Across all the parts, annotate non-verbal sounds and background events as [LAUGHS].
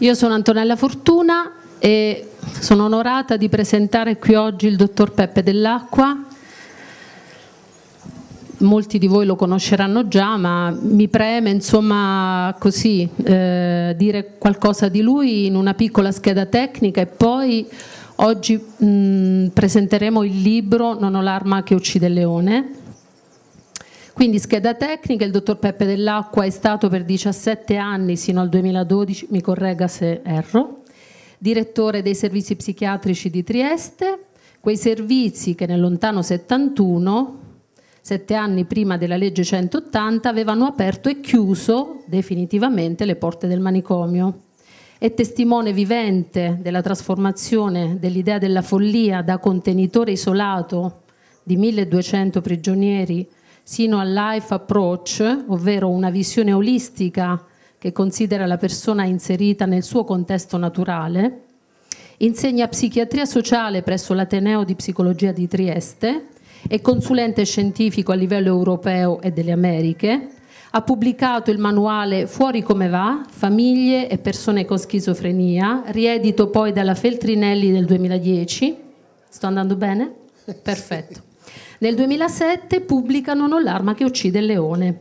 Io sono Antonella Fortuna e sono onorata di presentare qui oggi il dottor Peppe Dell'Acqua. Molti di voi lo conosceranno già, ma mi preme insomma così eh, dire qualcosa di lui in una piccola scheda tecnica e poi oggi mh, mm, presenteremo il libro Non ho l'arma che uccide il leone quindi scheda tecnica, il dottor Peppe Dell'Acqua è stato per 17 anni, sino al 2012, mi corregga se erro, direttore dei servizi psichiatrici di Trieste, quei servizi che nel lontano 71 sette anni prima della legge 180, avevano aperto e chiuso definitivamente le porte del manicomio. È testimone vivente della trasformazione dell'idea della follia da contenitore isolato di 1200 prigionieri sino al life approach, ovvero una visione olistica che considera la persona inserita nel suo contesto naturale. Insegna psichiatria sociale presso l'Ateneo di Psicologia di Trieste, è consulente scientifico a livello europeo e delle Americhe, ha pubblicato il manuale Fuori come va, famiglie e persone con schizofrenia, riedito poi dalla Feltrinelli nel 2010. Sto andando bene? [LAUGHS] Perfetto. Nel 2007 pubblica Non ho l'arma che uccide il leone.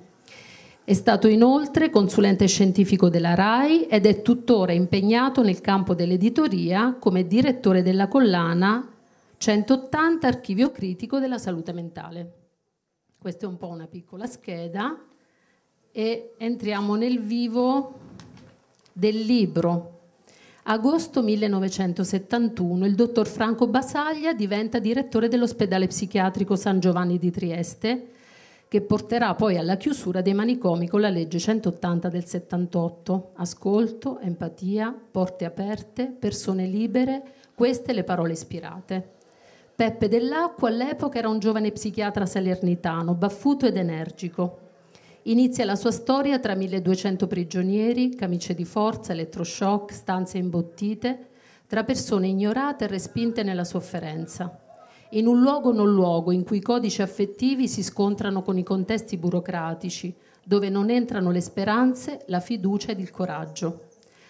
È stato inoltre consulente scientifico della RAI ed è tuttora impegnato nel campo dell'editoria come direttore della collana 180 Archivio Critico della Salute Mentale. Questa è un po' una piccola scheda e entriamo nel vivo del libro Agosto 1971 il dottor Franco Basaglia diventa direttore dell'ospedale psichiatrico San Giovanni di Trieste, che porterà poi alla chiusura dei manicomi con la legge 180 del 78. Ascolto, empatia, porte aperte, persone libere, queste le parole ispirate. Peppe Dell'Acqua all'epoca era un giovane psichiatra salernitano, baffuto ed energico, Inizia la sua storia tra 1200 prigionieri, camicie di forza, elettroshock, stanze imbottite, tra persone ignorate e respinte nella sofferenza. In un luogo non luogo in cui i codici affettivi si scontrano con i contesti burocratici, dove non entrano le speranze, la fiducia ed il coraggio.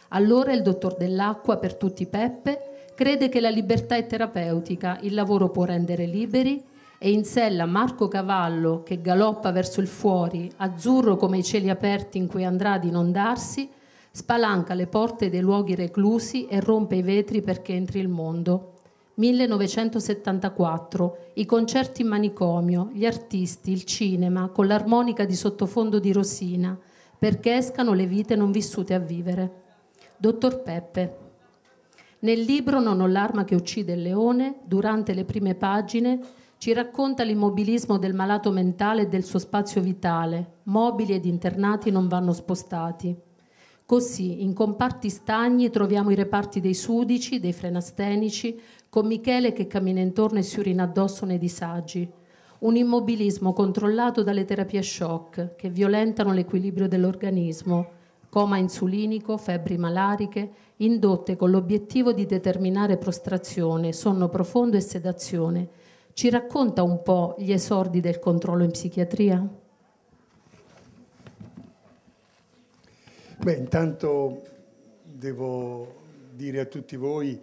Allora il dottor dell'acqua, per tutti Peppe, crede che la libertà è terapeutica, il lavoro può rendere liberi e in sella Marco Cavallo che galoppa verso il fuori, azzurro come i cieli aperti in cui andrà ad inondarsi, spalanca le porte dei luoghi reclusi e rompe i vetri perché entri il mondo. 1974, i concerti in manicomio, gli artisti, il cinema, con l'armonica di sottofondo di Rosina, perché escano le vite non vissute a vivere. Dottor Peppe. Nel libro Non ho l'arma che uccide il leone, durante le prime pagine, ci racconta l'immobilismo del malato mentale e del suo spazio vitale. Mobili ed internati non vanno spostati. Così, in comparti stagni, troviamo i reparti dei sudici, dei frenastenici, con Michele che cammina intorno e si urina addosso nei disagi. Un immobilismo controllato dalle terapie shock, che violentano l'equilibrio dell'organismo, coma insulinico, febbri malariche, indotte con l'obiettivo di determinare prostrazione, sonno profondo e sedazione, ci racconta un po' gli esordi del controllo in psichiatria? Beh, intanto devo dire a tutti voi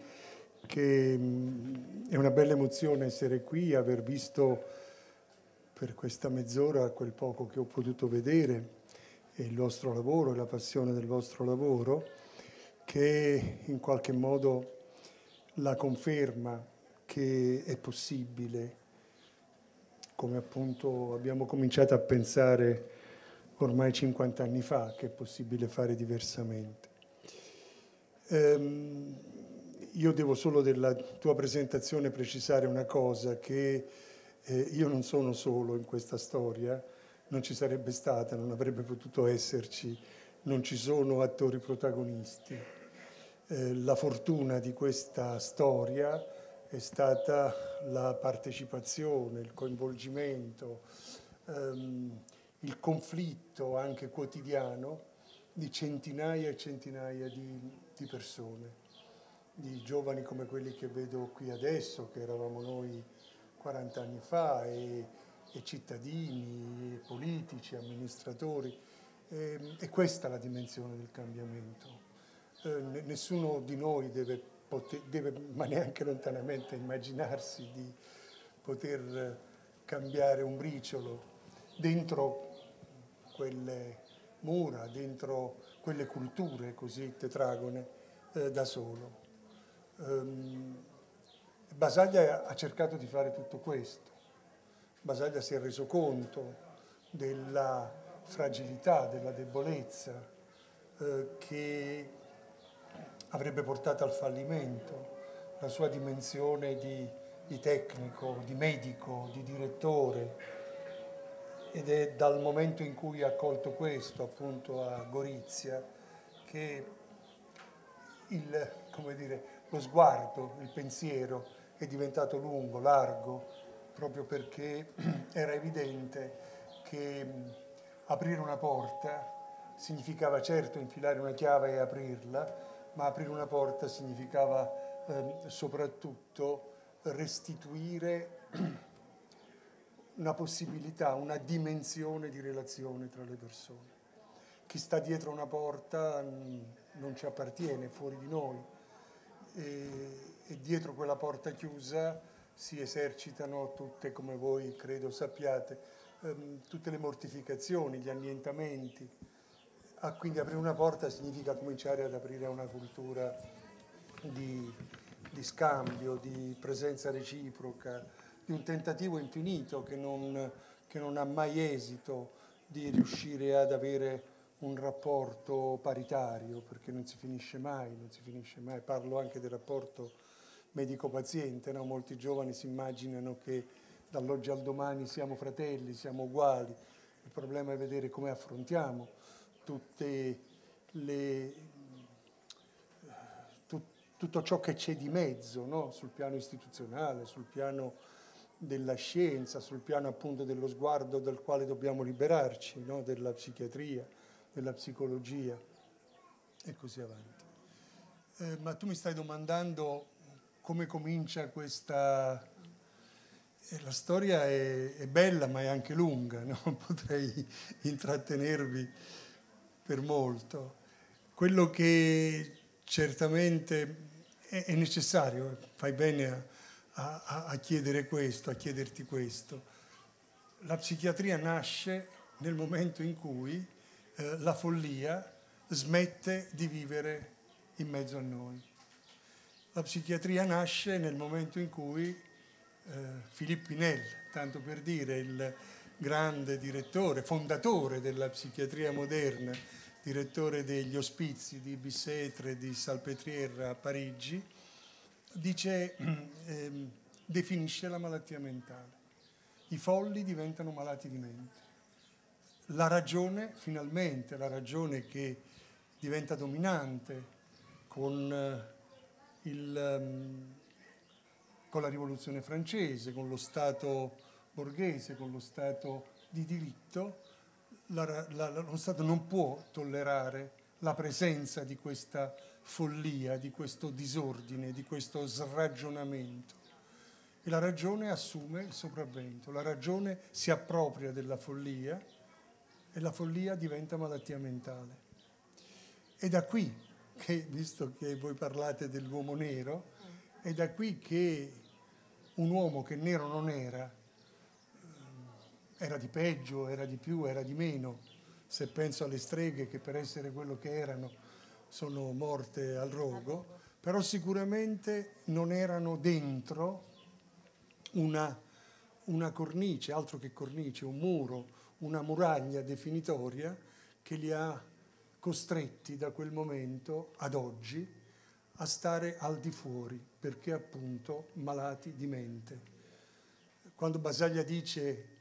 che mm, è una bella emozione essere qui, aver visto per questa mezz'ora quel poco che ho potuto vedere e il vostro lavoro e la passione del vostro lavoro che in qualche modo la conferma che è possibile, come appunto abbiamo cominciato a pensare ormai 50 anni fa, che è possibile fare diversamente. Ehm, io devo solo della tua presentazione precisare una cosa, che eh, io non sono solo in questa storia, non ci sarebbe stata, non avrebbe potuto esserci, non ci sono attori protagonisti. Eh, la fortuna di questa storia è stata la partecipazione, il coinvolgimento, ehm, il conflitto anche quotidiano di centinaia e centinaia di, di persone, di giovani come quelli che vedo qui adesso, che eravamo noi 40 anni fa, e, e cittadini, e politici, amministratori. E, ehm, e questa è la dimensione del cambiamento. Eh, nessuno di noi deve deve, ma neanche lontanamente immaginarsi di poter cambiare un briciolo dentro quelle mura, dentro quelle culture così tetragone eh, da solo. Um, Basaglia ha cercato di fare tutto questo. Basaglia si è reso conto della fragilità, della debolezza eh, che avrebbe portato al fallimento, la sua dimensione di, di tecnico, di medico, di direttore. Ed è dal momento in cui ha colto questo, appunto a Gorizia, che il, dire, lo sguardo, il pensiero è diventato lungo, largo, proprio perché [CLEARS THROAT] era evidente che aprire una porta significava certo infilare una chiave e aprirla, ma aprire una porta significava eh, soprattutto restituire una possibilità, una dimensione di relazione tra le persone. Chi sta dietro una porta mm, non ci appartiene, è fuori di noi e, e dietro quella porta chiusa si esercitano tutte, come voi credo sappiate, ehm, tutte le mortificazioni, gli annientamenti, Ah, quindi aprire una porta significa cominciare ad aprire una cultura di, di scambio, di presenza reciproca, di un tentativo infinito che non, che non ha mai esito di riuscire ad avere un rapporto paritario, perché non si finisce mai, non si finisce mai. Parlo anche del rapporto medico-paziente, no? molti giovani si immaginano che dall'oggi al domani siamo fratelli, siamo uguali, il problema è vedere come affrontiamo tutte le, tut, tutto ciò che c'è di mezzo no? sul piano istituzionale, sul piano della scienza, sul piano appunto dello sguardo dal quale dobbiamo liberarci, no? della psichiatria, della psicologia e così avanti. Eh, ma tu mi stai domandando come comincia questa... Eh, la storia è, è, bella ma è anche lunga, no? [LAUGHS] potrei intrattenervi per molto. Quello che certamente è, necessario, fai bene a, a, a chiedere questo, a chiederti questo. La psichiatria nasce nel momento in cui eh, la follia smette di vivere in mezzo a noi. La psichiatria nasce nel momento in cui eh, Nel, tanto per dire, il, grande direttore, fondatore della psichiatria moderna, direttore degli ospizi di Bicetre, di Salpetriere a Parigi, dice, eh, definisce la malattia mentale. I folli diventano malati di mente. La ragione, finalmente, la ragione che diventa dominante con, eh, il, ehm, con la rivoluzione francese, con lo Stato borghese, con lo Stato di diritto, la, la, lo Stato non può tollerare la presenza di questa follia, di questo disordine, di questo sragionamento. E la ragione assume il sopravvento, la ragione si appropria della follia e la follia diventa malattia mentale. È da qui che, visto che voi parlate dell'uomo nero, è da qui che un uomo che nero non era, era di peggio, era di più, era di meno. Se penso alle streghe che per essere quello che erano sono morte al rogo, però sicuramente non erano dentro una, una cornice, altro che cornice, un muro, una muraglia definitoria che li ha costretti da quel momento ad oggi a stare al di fuori perché appunto malati di mente. Quando Basaglia dice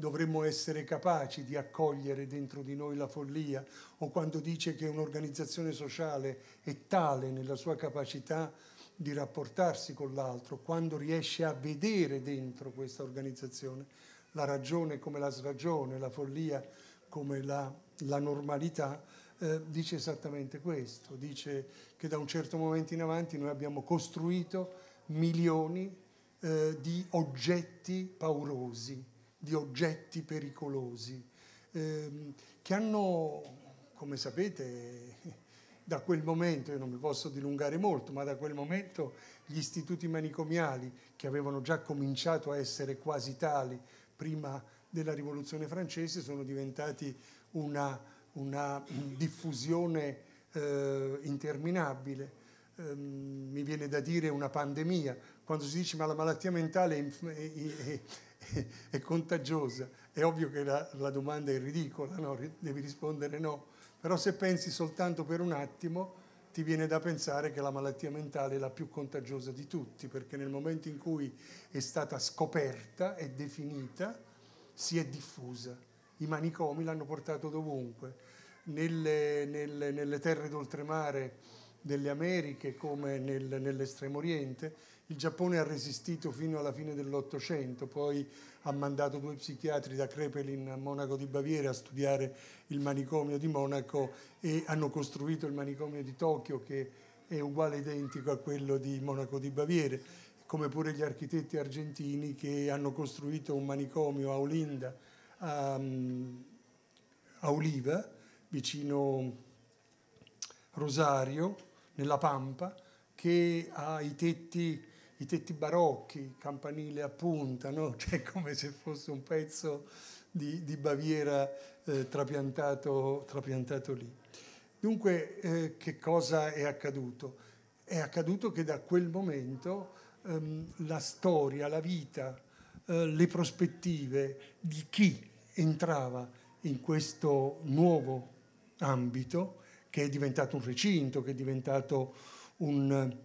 dovremmo essere capaci di accogliere dentro di noi la follia o quando dice che un'organizzazione sociale è tale nella sua capacità di rapportarsi con l'altro, quando riesce a vedere dentro questa organizzazione la ragione come la sragione, la follia come la, la normalità, eh, dice esattamente questo, dice che da un certo momento in avanti noi abbiamo costruito milioni eh, di oggetti paurosi, di oggetti pericolosi ehm, che hanno, come sapete, da quel momento, io non mi posso dilungare molto, ma da quel momento gli istituti manicomiali, che avevano già cominciato a essere quasi tali prima della rivoluzione francese, sono diventati una, una diffusione eh, interminabile ehm, mi viene da dire una pandemia, quando si dice ma la malattia mentale è, [LAUGHS] è contagiosa. È ovvio che la, la domanda è ridicola, no? devi rispondere no, però se pensi soltanto per un attimo ti viene da pensare che la malattia mentale è la più contagiosa di tutti, perché nel momento in cui è stata scoperta e definita, si è diffusa. I manicomi l'hanno portato dovunque. Nelle, nelle, nelle terre d'oltremare delle Americhe come nel, nell'estremo oriente il Giappone ha resistito fino alla fine dell'Ottocento, poi ha mandato due psichiatri da Krepelin a Monaco di Baviera a studiare il manicomio di Monaco e hanno costruito il manicomio di Tokyo che è uguale identico a quello di Monaco di Baviera, come pure gli architetti argentini che hanno costruito un manicomio a Olinda, a, ehm, a Oliva, vicino Rosario, nella Pampa, che ha i tetti i tetti barocchi, campanile a punta, no? [LAUGHS] cioè come se fosse un pezzo di, di Baviera eh, trapiantato, trapiantato, lì. Dunque, eh, che cosa è accaduto? È accaduto che da quel momento ehm, la storia, la vita, eh, le prospettive di chi entrava in questo nuovo ambito, che è diventato un recinto, che è diventato un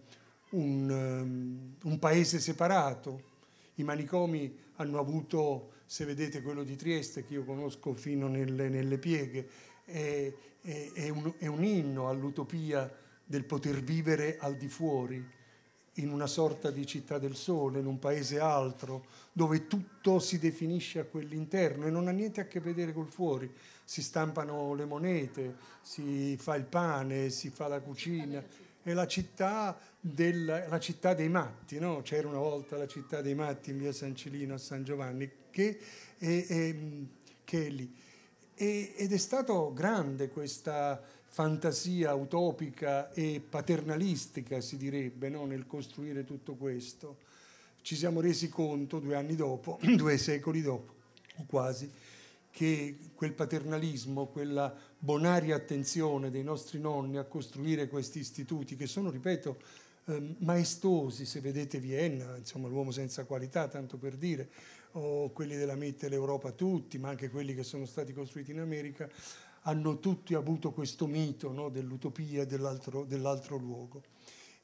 un, ehm, un paese separato. I manicomi hanno avuto, se vedete quello di Trieste, che io conosco fino nelle, nelle pieghe, è, è, è, un, è un inno all'utopia del poter vivere al di fuori, in una sorta di città del sole, in un paese altro, dove tutto si definisce a quell'interno e non ha niente a che vedere col fuori. Si stampano le monete, si fa il pane, si fa la cucina è la città, del, la città dei matti, no? c'era una volta la città dei matti in via San Cilino a San Giovanni, che, e, e, che è lì. E, ed è stata grande questa fantasia utopica e paternalistica, si direbbe, no? nel costruire tutto questo. Ci siamo resi conto due anni dopo, [CLEARS THROAT] due secoli dopo, quasi, che quel paternalismo, quella bonaria attenzione dei nostri nonni a costruire questi istituti che sono, ripeto, ehm, maestosi, se vedete Vienna, insomma l'uomo senza qualità, tanto per dire, o quelli della Mitte l'Europa tutti, ma anche quelli che sono stati costruiti in America, hanno tutti avuto questo mito no, dell'utopia dell'altro, dell'altro luogo.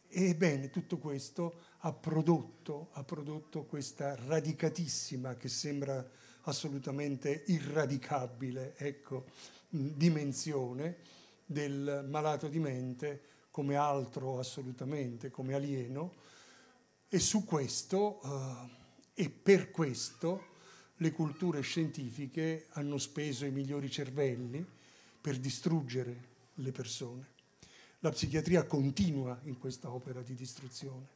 Ebbene, tutto questo ha prodotto, ha prodotto questa radicatissima, che sembra assolutamente irradicabile, ecco, dimensione del malato di mente come altro assolutamente, come alieno e su questo eh, e per questo le culture scientifiche hanno speso i migliori cervelli per distruggere le persone. La psichiatria continua in questa opera di distruzione,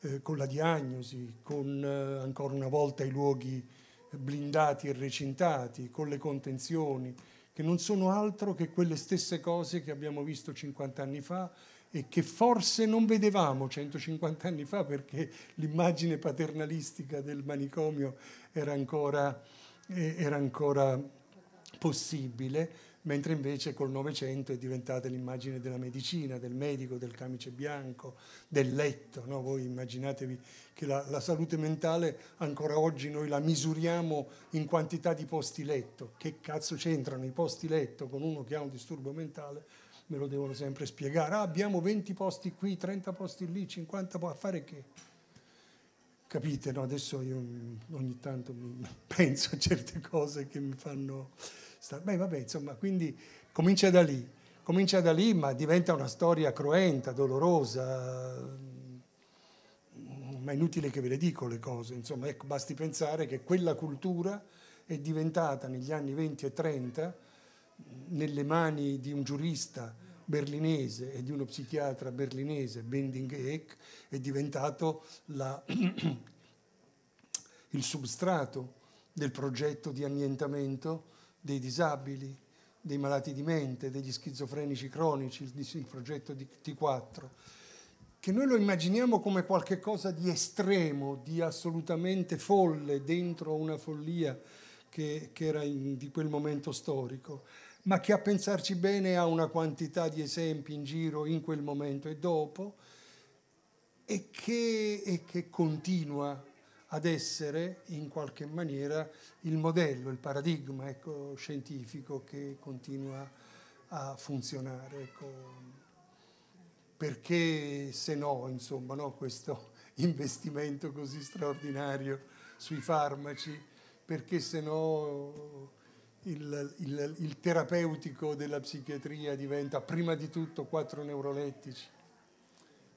eh, con la diagnosi, con eh, ancora una volta i luoghi blindati e recintati, con le contenzioni, che non sono altro che quelle stesse cose che abbiamo visto 50 anni fa e che forse non vedevamo 150 anni fa perché l'immagine paternalistica del manicomio era ancora, eh, era ancora possibile, mentre invece col Novecento è diventata l'immagine della medicina, del medico, del camice bianco, del letto. No? Voi immaginatevi che la, la, salute mentale ancora oggi noi la misuriamo in quantità di posti letto. Che cazzo c'entrano i posti letto con uno che ha un disturbo mentale? Me lo devono sempre spiegare. Ah, abbiamo 20 posti qui, 30 posti lì, 50 posti, a fare che? Capite, no? adesso io ogni tanto [LAUGHS] penso a certe cose che mi fanno beh, vabbè, insomma, quindi comincia da lì. Comincia da lì, ma diventa una storia cruenta, dolorosa. Ma è inutile che ve le dico le cose, insomma, ecco, basti pensare che quella cultura è diventata negli anni 20 e 30 nelle mani di un giurista berlinese e di uno psichiatra berlinese, Bending Eck, è diventato la, [CLEARS THROAT] il substrato del progetto di annientamento dei disabili, dei malati di mente, degli schizofrenici cronici, il progetto di T4, che noi lo immaginiamo come qualcosa di estremo, di assolutamente folle, dentro una follia che, che era in, di quel momento storico, ma che a pensarci bene ha una quantità di esempi in giro in quel momento e dopo, e che, e che continua ad essere in qualche maniera il modello, il paradigma ecco, scientifico che continua a funzionare. Ecco. Perché se no, insomma, no, questo [LAUGHS] investimento così straordinario sui farmaci, perché se no il, il, il terapeutico della psichiatria diventa prima di tutto quattro neurolettici?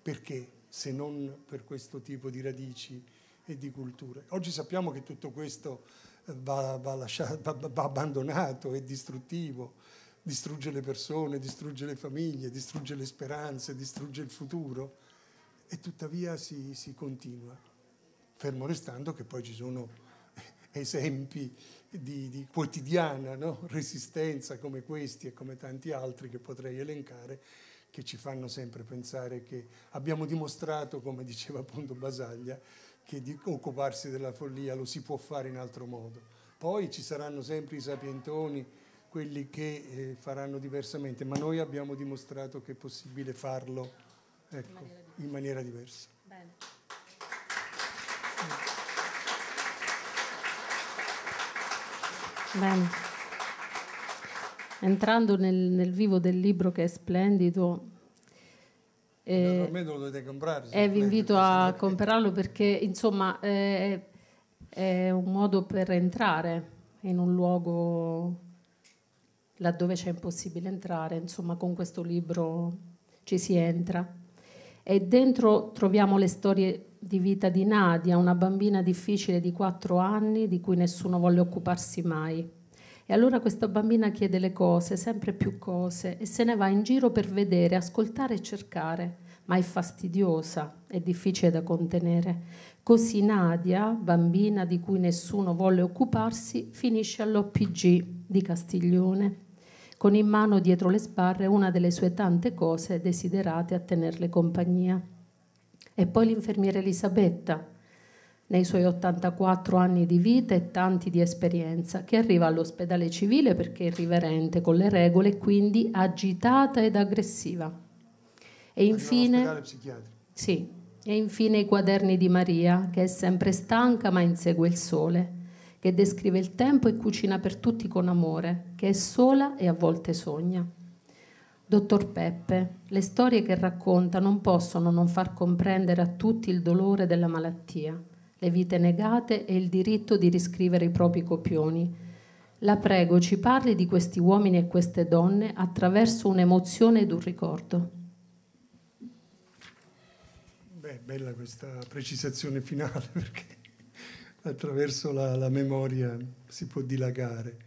Perché se non per questo tipo di radici? e di culture. Oggi sappiamo che tutto questo eh, va, va, lasciato, va, va abbandonato, è distruttivo, distrugge le persone, distrugge le famiglie, distrugge le speranze, distrugge il futuro e tuttavia si, si continua, fermo restando che poi ci sono [LAUGHS] esempi di, di quotidiana no? resistenza come questi e come tanti altri che potrei elencare che ci fanno sempre pensare che abbiamo dimostrato, come diceva appunto Basaglia, che di occuparsi della follia lo si può fare in altro modo. Poi ci saranno sempre i sapientoni, quelli che eh, faranno diversamente, ma noi abbiamo dimostrato che è possibile farlo ecco, in, maniera in maniera diversa. Bene. Bene. Entrando nel, nel vivo del libro che è splendido, eh, lo dovete comprare. E vi invito a comprarlo perché insomma è, è un modo per entrare in un luogo laddove c'è impossibile entrare, insomma con questo libro ci si entra. E dentro troviamo le storie di vita di Nadia, una bambina difficile di 4 anni di cui nessuno volle occuparsi mai. E allora questa bambina chiede le cose, sempre più cose, e se ne va in giro per vedere, ascoltare e cercare, ma è fastidiosa, è difficile da contenere. Così Nadia, bambina di cui nessuno volle occuparsi, finisce all'OPG di Castiglione, con in mano dietro le sbarre una delle sue tante cose desiderate a tenerle compagnia. E poi l'infermiera Elisabetta, nei suoi 84 anni di vita e tanti di esperienza, che arriva all'ospedale civile perché è irriverente con le regole e quindi agitata ed aggressiva. E infine, sì, e infine i quaderni di Maria, che è sempre stanca ma insegue il sole, che descrive il tempo e cucina per tutti con amore, che è sola e a volte sogna. Dottor Peppe, le storie che racconta non possono non far comprendere a tutti il dolore della malattia le vite negate e il diritto di riscrivere i propri copioni. La prego ci parli di questi uomini e queste donne attraverso un'emozione ed un ricordo. Beh, bella questa precisazione finale [LAUGHS] perché attraverso la, la memoria si può dilagare.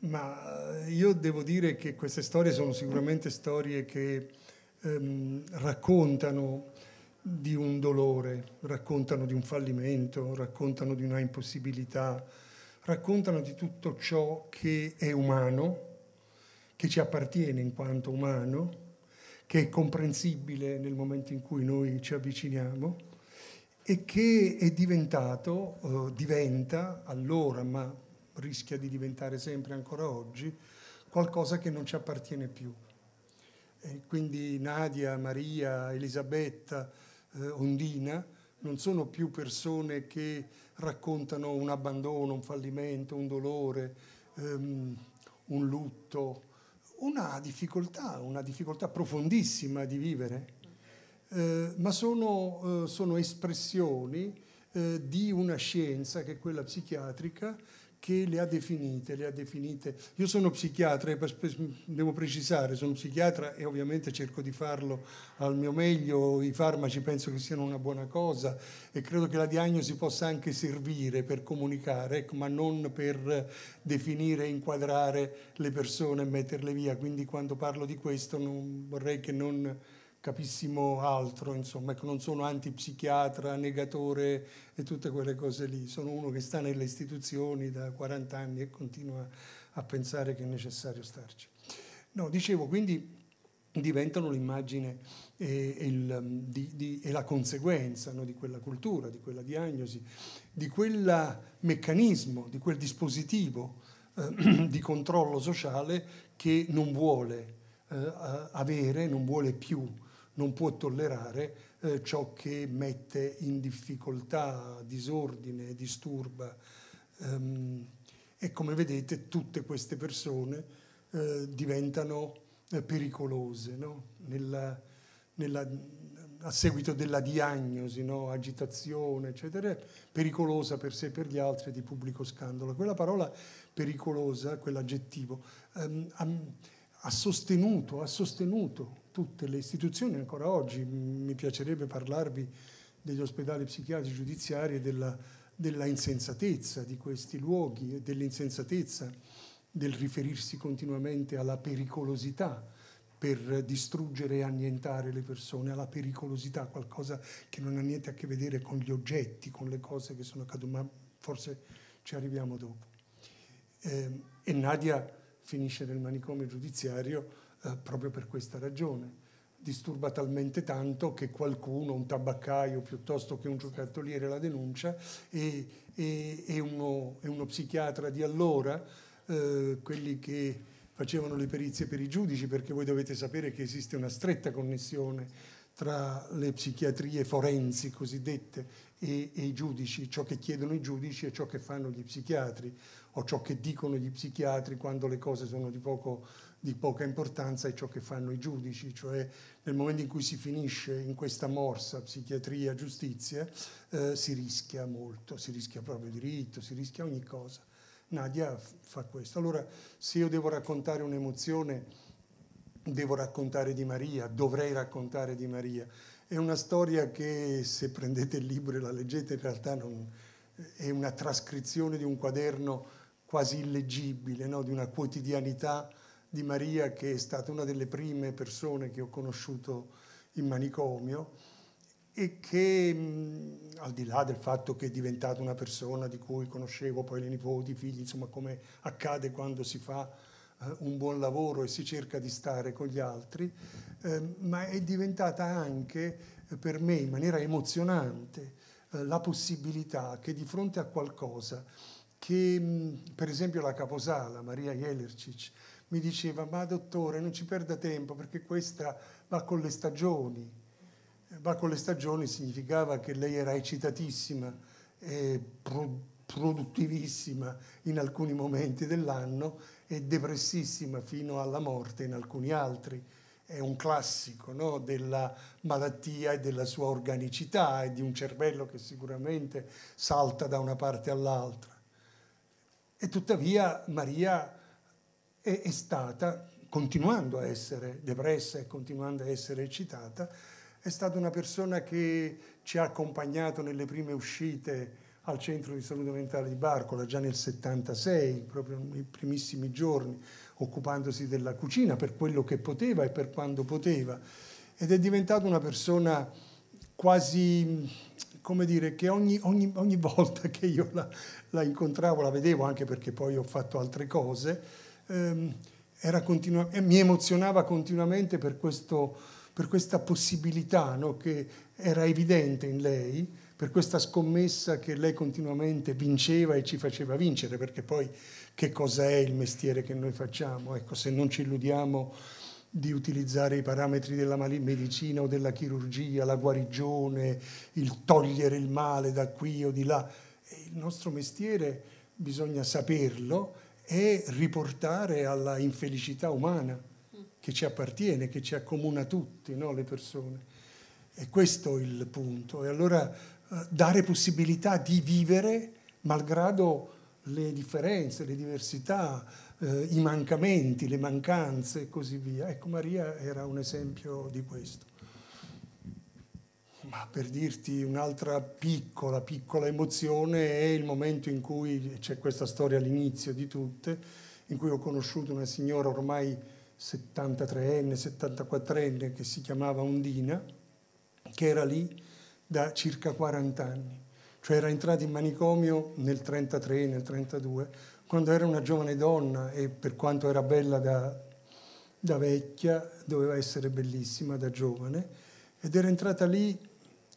Ma io devo dire che queste storie sono sicuramente storie che ehm, raccontano di un dolore, raccontano di un fallimento, raccontano di una impossibilità, raccontano di tutto ciò che è umano, che ci appartiene in quanto umano, che è comprensibile nel momento in cui noi ci avviciniamo e che è diventato, eh, diventa allora, ma rischia di diventare sempre ancora oggi, qualcosa che non ci appartiene più. E quindi Nadia, Maria, Elisabetta, eh, ondina, non sono più persone che raccontano un abbandono, un fallimento, un dolore, ehm, un lutto, una difficoltà, una difficoltà profondissima di vivere, eh, ma sono, eh, sono espressioni eh, di una scienza che è quella psichiatrica che le ha definite, le ha definite. Io sono psichiatra devo precisare, sono psichiatra e ovviamente cerco di farlo al mio meglio, i farmaci penso che siano una buona cosa e credo che la diagnosi possa anche servire per comunicare, ecco, ma non per definire e inquadrare le persone e metterle via. Quindi quando parlo di questo non, vorrei che non capissimo altro, insomma, ecco, non sono antipsichiatra, negatore e tutte quelle cose lì, sono uno che sta nelle istituzioni da 40 anni e continua a pensare che è necessario starci. No, dicevo, quindi diventano l'immagine e, e, il, um, di, di, e la conseguenza no, di quella cultura, di quella diagnosi, di quel meccanismo, di quel dispositivo eh, [CLEARS THROAT] di controllo sociale che non vuole eh, avere, non vuole più non può tollerare eh, ciò che mette in difficoltà, disordine, disturba. Um, e come vedete tutte queste persone eh, diventano eh, pericolose no? nella, nella, a seguito della diagnosi, no? agitazione, eccetera, pericolosa per sé e per gli altri di pubblico scandalo. Quella parola pericolosa, quell'aggettivo, ehm, ha, ha sostenuto, ha sostenuto tutte le istituzioni ancora oggi. Mi piacerebbe parlarvi degli ospedali psichiatrici giudiziari e della, della insensatezza di questi luoghi e dell'insensatezza del riferirsi continuamente alla pericolosità per distruggere e annientare le persone, alla pericolosità, qualcosa che non ha niente a che vedere con gli oggetti, con le cose che sono accadute, ma forse ci arriviamo dopo. Eh, e Nadia finisce nel manicomio giudiziario eh, proprio per questa ragione. Disturba talmente tanto che qualcuno, un tabaccaio piuttosto che un giocattoliere la denuncia e, e, e, uno, e uno, psichiatra di allora, eh, quelli che facevano le perizie per i giudici, perché voi dovete sapere che esiste una stretta connessione tra le psichiatrie forensi cosiddette e, e, i giudici, ciò che chiedono i giudici e ciò che fanno gli psichiatri o ciò che dicono gli psichiatri quando le cose sono di poco di poca importanza è ciò che fanno i giudici, cioè nel momento in cui si finisce in questa morsa psichiatria-giustizia eh, si rischia molto, si rischia proprio diritto, si rischia ogni cosa. Nadia fa questo. Allora se io devo raccontare un'emozione, devo raccontare di Maria, dovrei raccontare di Maria. È una storia che se prendete il libro e la leggete in realtà non, è una trascrizione di un quaderno quasi illeggibile, no? di una quotidianità di Maria che è stata una delle prime persone che ho conosciuto in manicomio e che al di là del fatto che è diventata una persona di cui conoscevo poi le nipoti, i figli, insomma come accade quando si fa eh, un buon lavoro e si cerca di stare con gli altri, ehm, ma è diventata anche eh, per me in maniera emozionante eh, la possibilità che di fronte a qualcosa che per esempio la caposala Maria Jelercic mi diceva, ma dottore non ci perda tempo perché questa va con le stagioni. Eh, va con le stagioni significava che lei era eccitatissima e pro produttivissima in alcuni momenti dell'anno e depressissima fino alla morte in alcuni altri. È un classico no? della malattia e della sua organicità e di un cervello che sicuramente salta da una parte all'altra. E tuttavia Maria è, è stata, continuando a essere depressa e continuando a essere eccitata, è stata una persona che ci ha accompagnato nelle prime uscite al centro di salute mentale di Barcola già nel 76, proprio nei primissimi giorni, occupandosi della cucina per quello che poteva e per quando poteva. Ed è diventata una persona quasi, come dire, che ogni, ogni, ogni [LAUGHS] volta che io la, la incontravo, la vedevo anche perché poi ho fatto altre cose, Ehm, continua, mi emozionava continuamente per, questo, per questa possibilità no, che era evidente in lei, per questa scommessa che lei continuamente vinceva e ci faceva vincere, perché poi che cosa è il mestiere che noi facciamo? Ecco, se non ci illudiamo di utilizzare i parametri della medicina o della chirurgia, la guarigione, il togliere il male da qui o di là, eh, il nostro mestiere bisogna saperlo è riportare alla infelicità umana che ci appartiene, che ci accomuna tutti, no? le persone. E questo è il punto. E allora eh, dare possibilità di vivere malgrado le differenze, le diversità, eh, i mancamenti, le mancanze e così via. Ecco, Maria era un esempio di questo. Ma per dirti un'altra piccola, piccola emozione è il momento in cui c'è questa storia all'inizio di tutte, in cui ho conosciuto una signora ormai 73enne, 74enne che si chiamava Ondina, che era lì da circa 40 anni, cioè era entrata in manicomio nel 33, nel 32, quando era una giovane donna e per quanto era bella da, da vecchia, doveva essere bellissima da giovane, ed era entrata lì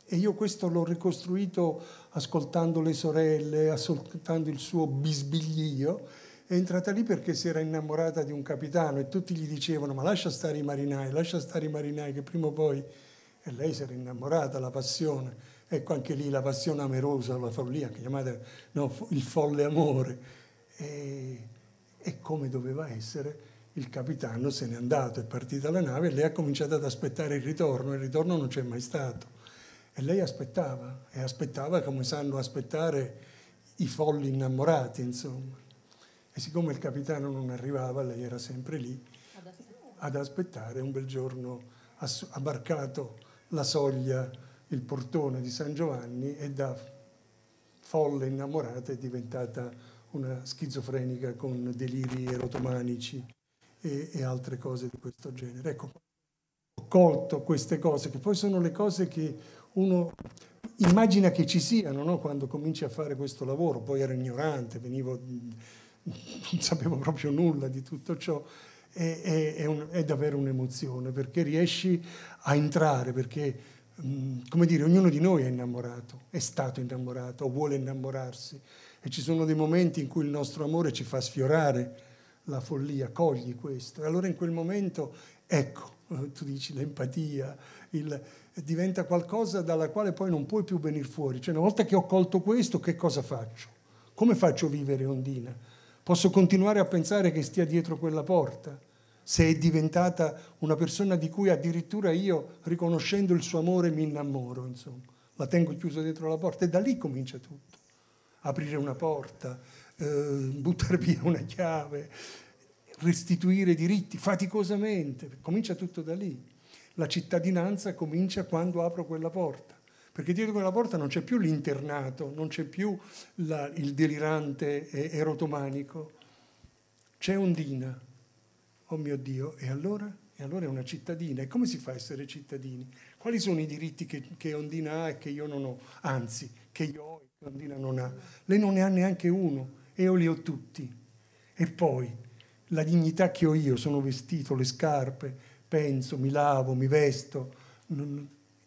e io questo l'ho ricostruito ascoltando le sorelle, ascoltando il suo bisbiglio. È entrata lì perché si era innamorata di un capitano e tutti gli dicevano ma lascia stare i marinai, lascia stare i marinai che prima o poi... E lei si era innamorata, la passione. Ecco anche lì la passione amorosa, la follia, chiamata no, il folle amore. E, e come doveva essere, il capitano se n'è andato, è partita la nave e lei ha cominciato ad aspettare il ritorno, il ritorno non c'è mai stato. E lei aspettava, e aspettava come sanno aspettare i folli innamorati, insomma. E siccome il capitano non arrivava, lei era sempre lì ad aspettare. Un bel giorno ha barcato la soglia, il portone di San Giovanni e da folle innamorata è diventata una schizofrenica con deliri erotomanici e, e altre cose di questo genere. Ecco, colto queste cose, che poi sono le cose che uno immagina che ci siano no? quando cominci a fare questo lavoro, poi ero ignorante, venivo, non sapevo proprio nulla di tutto ciò, è, è, è, un, è davvero un'emozione perché riesci a entrare, perché come dire, ognuno di noi è innamorato, è stato innamorato o vuole innamorarsi e ci sono dei momenti in cui il nostro amore ci fa sfiorare la follia, cogli questo. E allora in quel momento, ecco, [LAUGHS] tu dici l'empatia, il, diventa qualcosa dalla quale poi non puoi più venire fuori. Cioè una volta che ho colto questo, che cosa faccio? Come faccio a vivere Ondina? Posso continuare a pensare che stia dietro quella porta? Se è diventata una persona di cui addirittura io, riconoscendo il suo amore, mi innamoro, insomma. La tengo chiusa dietro la porta e da lì comincia tutto. Aprire una porta, eh, buttare via una chiave, restituire diritti faticosamente, comincia tutto da lì. La cittadinanza comincia quando apro quella porta, perché dietro quella porta non c'è più l'internato, non c'è più la, il delirante erotomanico, c'è Ondina, oh mio Dio, e allora? E allora è una cittadina. E come si fa a essere cittadini? Quali sono i diritti che, che Ondina ha e che io non ho? Anzi, che io ho e che Ondina non ha. Lei non ne ha neanche uno e io li ho tutti. E poi la dignità che ho io, sono vestito, le scarpe, penso, mi lavo, mi vesto.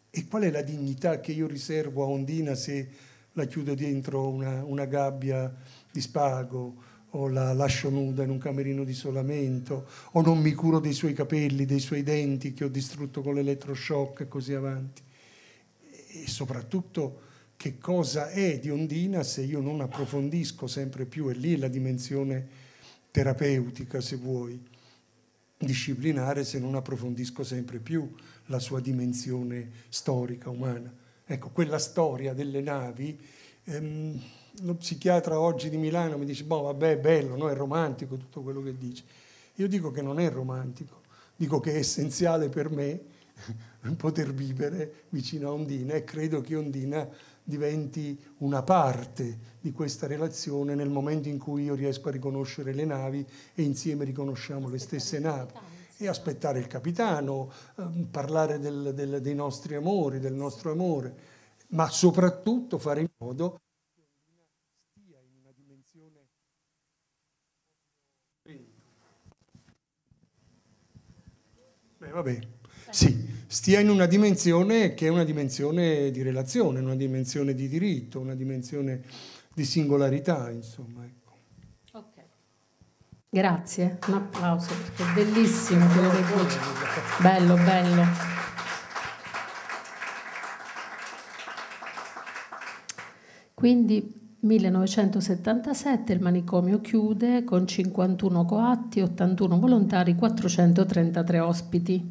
E qual è la dignità che io riservo a Ondina se la chiudo dentro una, una gabbia di spago o la lascio nuda in un camerino di isolamento o non mi curo dei suoi capelli, dei suoi denti che ho distrutto con l'elettroshock e così avanti? E soprattutto che cosa è di Ondina se io non approfondisco sempre più, e lì la dimensione terapeutica, se vuoi, disciplinare se non approfondisco sempre più la sua dimensione storica, umana. Ecco, quella storia delle navi, ehm, lo psichiatra oggi di Milano mi dice, boh, vabbè, è bello, no? è romantico tutto quello che dice. Io dico che non è romantico, dico che è essenziale per me [LAUGHS] poter vivere vicino a Ondina e credo che Ondina diventi una parte di questa relazione nel momento in cui io riesco a riconoscere le navi e insieme riconosciamo le stesse navi. E aspettare il capitano, ehm, parlare del, del, dei nostri amori, del nostro amore, ma soprattutto fare in modo Beh, vabbè, sì stia in una dimensione che è una dimensione di relazione, una dimensione di diritto, una dimensione di singolarità, insomma. Ecco. Okay. Grazie, un applauso perché è bellissimo quello che dice. Bello, bello. Quindi 1977 il manicomio chiude con 51 coatti, 81 volontari, 433 ospiti.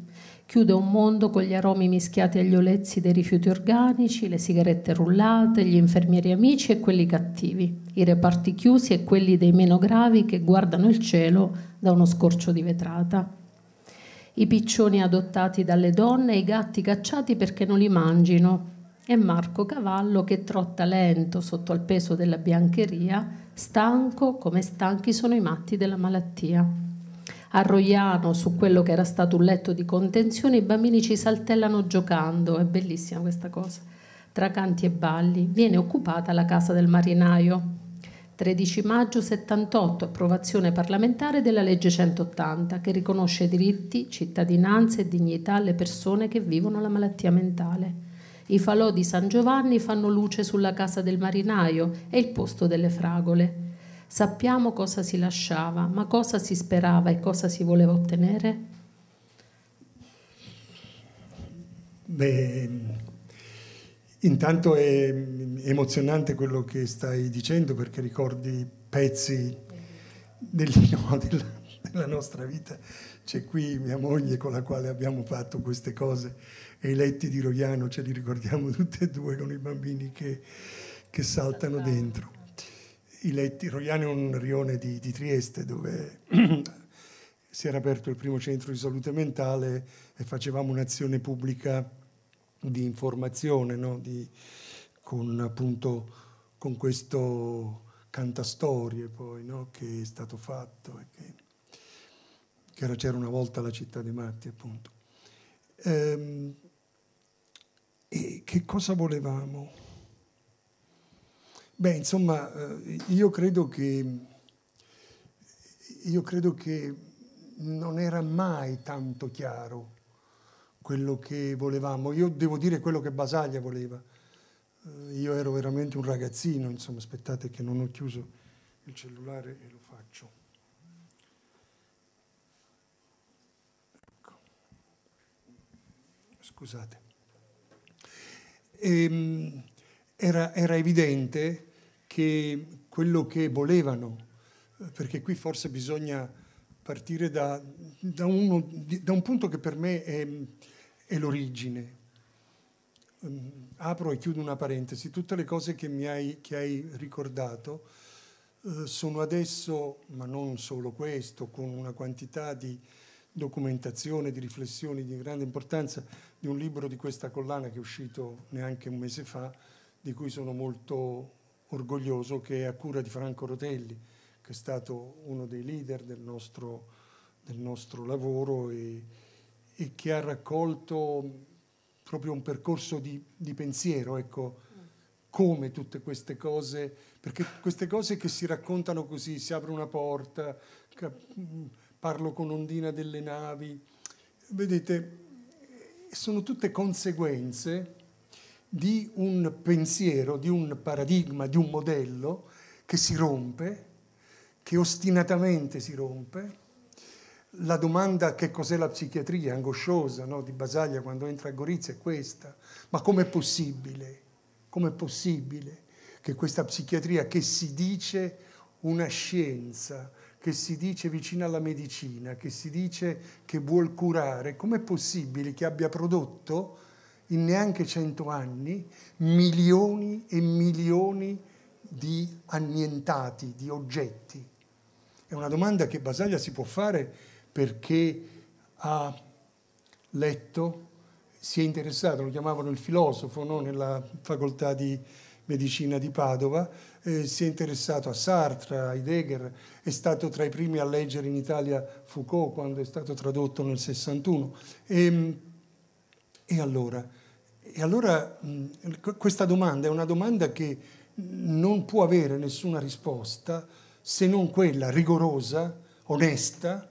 Chiude un mondo con gli aromi mischiati agli olezzi dei rifiuti organici, le sigarette rullate, gli infermieri amici e quelli cattivi, i reparti chiusi e quelli dei meno gravi che guardano il cielo da uno scorcio di vetrata. I piccioni adottati dalle donne e i gatti cacciati perché non li mangino, e Marco Cavallo che trotta lento sotto al peso della biancheria, stanco come stanchi sono i matti della malattia. A Roiano, su quello che era stato un letto di contenzione, i bambini ci saltellano giocando, è bellissima questa cosa. Tra canti e balli viene occupata la casa del marinaio. 13 maggio 78, approvazione parlamentare della legge 180 che riconosce diritti, cittadinanza e dignità alle persone che vivono la malattia mentale. I falò di San Giovanni fanno luce sulla casa del marinaio e il posto delle fragole. Sappiamo cosa si lasciava, ma cosa si sperava e cosa si voleva ottenere? Beh, intanto è emozionante quello che stai dicendo perché ricordi pezzi del, no, [LAUGHS] della, della nostra vita. C'è qui mia moglie con la quale abbiamo fatto queste cose e i letti di Roiano, ce li ricordiamo [LAUGHS] tutti e due con i bambini che, che saltano dentro. I letti, Roiano è un rione di, di Trieste dove [CLEARS THROAT] si era aperto il primo centro di salute mentale e facevamo un'azione pubblica di informazione, no? di, con appunto con questo cantastorie poi no? che è stato fatto che, che era, c'era una volta la città dei matti appunto. Ehm, e che cosa volevamo? Beh, insomma, eh, io credo che, io credo che non era mai tanto chiaro quello che volevamo. Io devo dire quello che Basaglia voleva. Eh, io ero veramente un ragazzino, insomma, aspettate che non ho chiuso il cellulare e lo faccio. Ecco. Scusate ehm, era, era evidente che quello che volevano, perché qui forse bisogna partire da, da, uno, da, un punto che per me è, è, l'origine. Ehm, apro e chiudo una parentesi, tutte le cose che mi hai, che hai ricordato eh, sono adesso, ma non solo questo, con una quantità di documentazione, di riflessioni di grande importanza, di un libro di questa collana che è uscito neanche un mese fa, di cui sono molto orgoglioso, che è a cura di Franco Rotelli, che è stato uno dei leader del nostro, del nostro lavoro e, e, che ha raccolto proprio un percorso di, di pensiero, ecco, come tutte queste cose, perché queste cose che si raccontano così, si apre una porta, parlo con Ondina delle navi, vedete, sono tutte conseguenze di un pensiero, di un paradigma, di un modello che si rompe, che ostinatamente si rompe. La domanda che cos'è la psichiatria angosciosa no? di Basaglia quando entra a Gorizia è questa, ma com'è possibile? Com'è possibile che questa psichiatria che si dice una scienza, che si dice vicina alla medicina, che si dice che vuol curare, com'è possibile che abbia prodotto in neanche cento anni milioni e milioni di annientati, di oggetti? È una domanda che Basaglia si può fare perché ha letto, si è interessato, lo chiamavano il filosofo no? nella facoltà di medicina di Padova, eh, si è interessato a Sartre, a Heidegger, è stato tra i primi a leggere in Italia Foucault quando è stato tradotto nel 61. E, ehm, e allora? E allora mh, mm, questa domanda è una domanda che non può avere nessuna risposta se non quella rigorosa, onesta,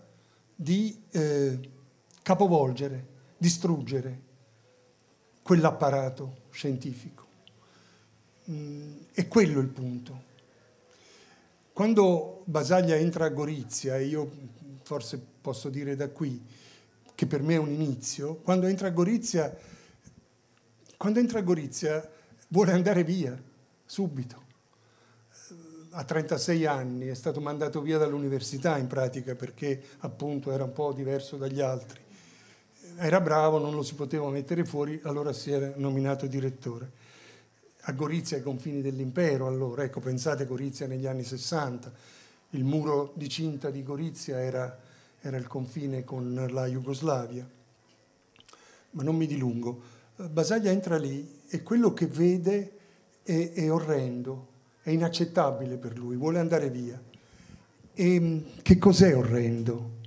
di eh, capovolgere, distruggere quell'apparato scientifico. Mm, è quello il punto. Quando Basaglia entra a Gorizia, e io forse posso dire da qui, che per me è un inizio, quando entra a Gorizia, quando entra a Gorizia vuole andare via, subito. A 36 anni è stato mandato via dall'università in pratica perché appunto era un po' diverso dagli altri. Era bravo, non lo si poteva mettere fuori, allora si era nominato direttore a Gorizia ai confini dell'impero allora, ecco pensate a Gorizia negli anni 60, il muro di cinta di Gorizia era, era il confine con la Jugoslavia, ma non mi dilungo. Eh, Basaglia entra lì e quello che vede è, è orrendo, è inaccettabile per lui, vuole andare via. E, ehm, che cos'è orrendo?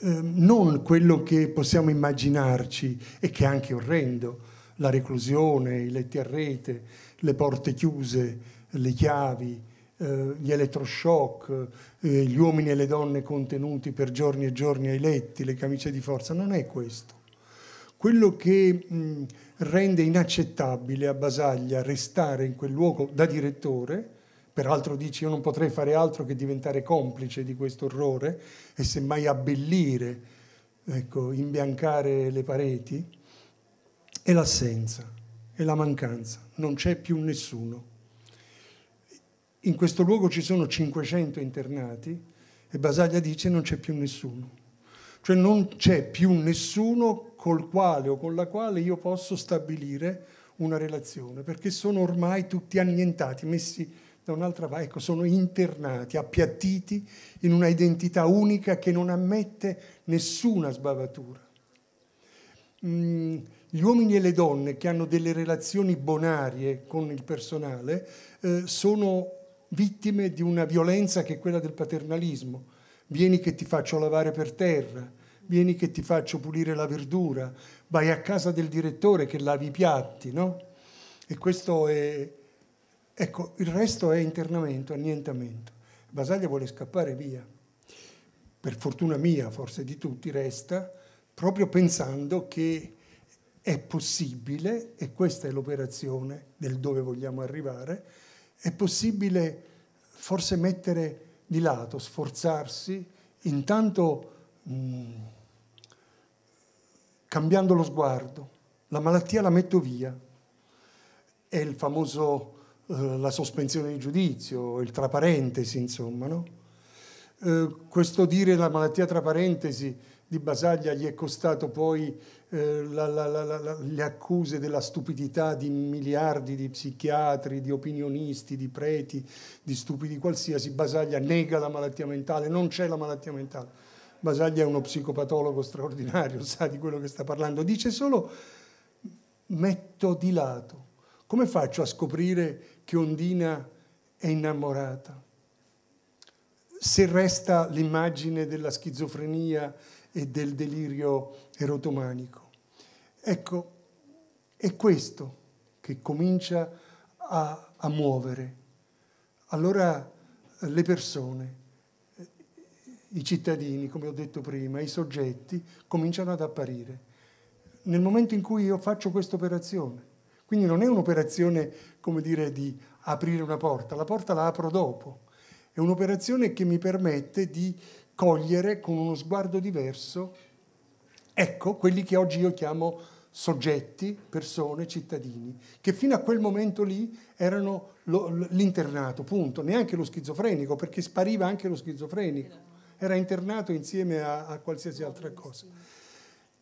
Eh, non quello che possiamo immaginarci e che è anche orrendo, la reclusione, i letti a rete, le porte chiuse, le chiavi, eh, gli elettroshock, eh, gli uomini e le donne contenuti per giorni e giorni ai letti, le camicie di forza, non è questo. Quello che mh, rende inaccettabile a Basaglia restare in quel luogo da direttore, peraltro dice io non potrei fare altro che diventare complice di questo orrore e semmai abbellire, ecco, imbiancare le pareti, è l'assenza, è la mancanza, non c'è più nessuno. In questo luogo ci sono 500 internati e Basaglia dice non c'è più nessuno. Cioè non c'è più nessuno col quale o con la quale io posso stabilire una relazione, perché sono ormai tutti annientati, messi da un'altra parte, ecco, sono internati, appiattiti in una identità unica che non ammette nessuna sbavatura gli uomini e le donne che hanno delle relazioni bonarie con il personale eh, sono vittime di una violenza che è quella del paternalismo. Vieni che ti faccio lavare per terra, vieni che ti faccio pulire la verdura, vai a casa del direttore che lavi i piatti, no? E questo è... Ecco, il resto è internamento, annientamento. Basaglia vuole scappare via. Per fortuna mia, forse di tutti, resta proprio pensando che è possibile, e questa è l'operazione del dove vogliamo arrivare, è possibile forse mettere di lato, sforzarsi, intanto mh, mm, cambiando lo sguardo. La malattia la metto via. È il famoso eh, la sospensione di giudizio, il tra parentesi, insomma, no? eh, questo dire la malattia tra parentesi di Basaglia gli è costato poi eh, la, la, la, le accuse della stupidità di miliardi di psichiatri, di opinionisti, di preti, di stupidi qualsiasi. Basaglia nega la malattia mentale, non c'è la malattia mentale. Basaglia è uno psicopatologo straordinario, [LAUGHS] sa di quello che sta parlando. Dice solo metto di lato. Come faccio a scoprire che Ondina è innamorata? Se resta l'immagine della schizofrenia e del delirio erotomanico. Ecco, è questo che comincia a, a muovere. Allora eh, le persone, eh, i cittadini, come ho detto prima, i soggetti, cominciano ad apparire. Nel momento in cui io faccio questa operazione, quindi non è un'operazione, come dire, di aprire una porta, la porta la apro dopo, è un'operazione che mi permette di cogliere con uno sguardo diverso, ecco, quelli che oggi io chiamo soggetti, persone, cittadini, che fino a quel momento lì erano l'internato, punto, neanche lo schizofrenico, perché spariva anche lo schizofrenico, era internato insieme a, a qualsiasi altra cosa.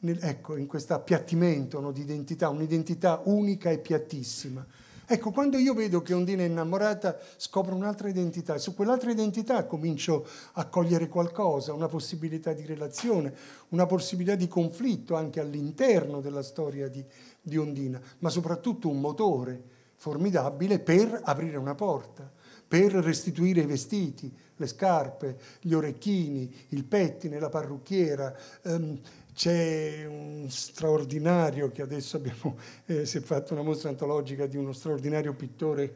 Nel, ecco, in questo appiattimento no, di identità, un'identità unica e piattissima. Ecco, quando io vedo che Ondina è innamorata, scopro un'altra identità e su quell'altra identità comincio a cogliere qualcosa, una possibilità di relazione, una possibilità di conflitto anche all'interno della storia di, di Ondina, ma soprattutto un motore formidabile per aprire una porta per restituire i vestiti, le scarpe, gli orecchini, il pettine, la parrucchiera, ehm, c'è un straordinario che adesso abbiamo, [LAUGHS] eh, si è fatto una mostra antologica di uno straordinario pittore,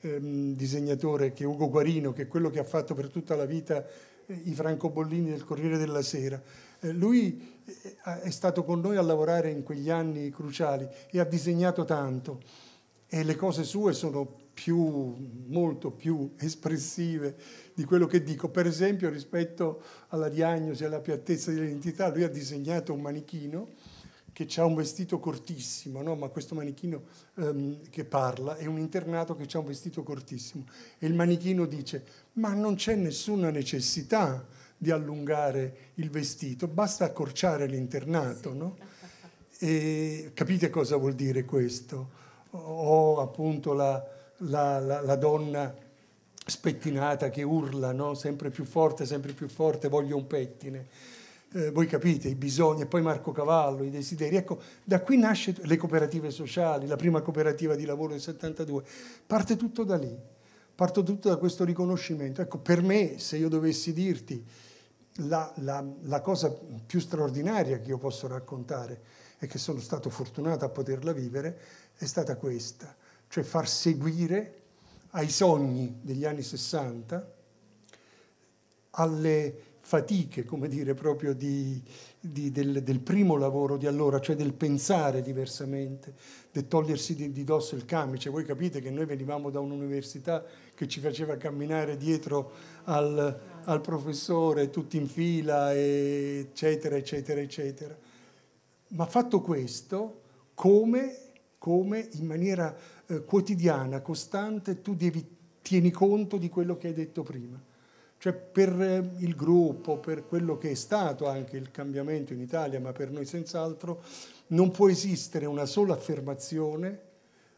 ehm, disegnatore che è Ugo Guarino, che è quello che ha fatto per tutta la vita eh, i francobollini del Corriere della Sera. Eh, lui eh, è stato con noi a lavorare in quegli anni cruciali e ha disegnato tanto e le cose sue sono più, molto più espressive di quello che dico. Per esempio rispetto alla diagnosi e alla piattezza dell'identità, lui ha disegnato un manichino che ha un vestito cortissimo, no? ma questo manichino ehm, che parla è un internato che ha un vestito cortissimo e il manichino dice ma non c'è nessuna necessità di allungare il vestito, basta accorciare l'internato. No? E capite cosa vuol dire questo? O appunto la, la, la, la donna spettinata che urla no? sempre più forte, sempre più forte, voglio un pettine. Eh, voi capite i bisogni, e poi Marco Cavallo, i desideri. Ecco, da qui nasce le cooperative sociali, la prima cooperativa di lavoro del 72. Parte tutto da lì, parto tutto da questo riconoscimento. Ecco, per me, se io dovessi dirti, la, la, la cosa più straordinaria che io posso raccontare e che sono stato fortunato a poterla vivere è stata questa cioè far seguire ai sogni degli anni 60, alle fatiche, come dire, proprio di, di, del, del, primo lavoro di allora, cioè del pensare diversamente, del togliersi di, di dosso il camice. Voi capite che noi venivamo da un'università che ci faceva camminare dietro al, al professore, tutti in fila, eccetera, eccetera, eccetera. Ma fatto questo, come, come in maniera eh, quotidiana, costante, tu devi, tieni conto di quello che hai detto prima. Cioè per eh, il gruppo, per quello che è stato anche il cambiamento in Italia, ma per noi senz'altro, non può esistere una sola affermazione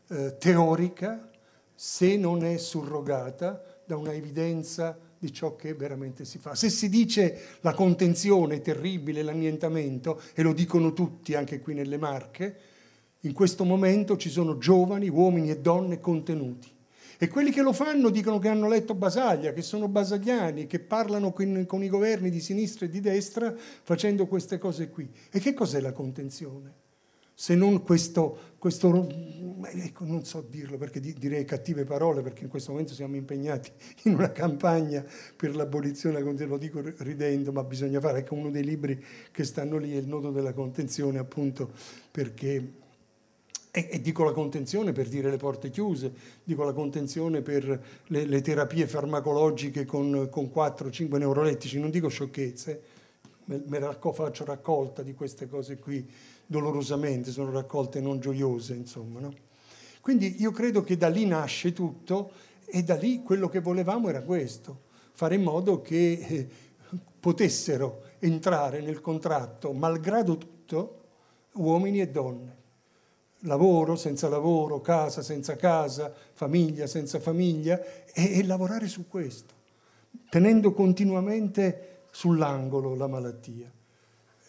eh, teorica se non è surrogata da una evidenza di ciò che veramente si fa. Se si dice la contenzione terribile, l'annientamento, e lo dicono tutti anche qui nelle Marche, in questo momento ci sono giovani, uomini e donne contenuti. E quelli che lo fanno dicono che hanno letto Basaglia, che sono basagliani, che parlano con, i governi di sinistra e di destra facendo queste cose qui. E che cos'è la contenzione? se non questo, questo ecco, non so dirlo perché direi cattive parole, perché in questo momento siamo impegnati [LAUGHS] in una campagna per l'abolizione lo dico ridendo, ma bisogna fare, ecco uno dei libri che stanno lì è il nodo della contenzione, appunto perché e, e, dico la contenzione per dire le porte chiuse, dico la contenzione per le, le terapie farmacologiche con, con 4-5 neurolettici, non dico sciocchezze, me, me racco, faccio raccolta di queste cose qui dolorosamente, sono raccolte non gioiose, insomma. No? Quindi io credo che da lì nasce tutto e da lì quello che volevamo era questo, fare in modo che eh, potessero entrare nel contratto, malgrado tutto, uomini e donne lavoro senza lavoro, casa senza casa, famiglia senza famiglia e, e lavorare su questo, tenendo continuamente sull'angolo la malattia.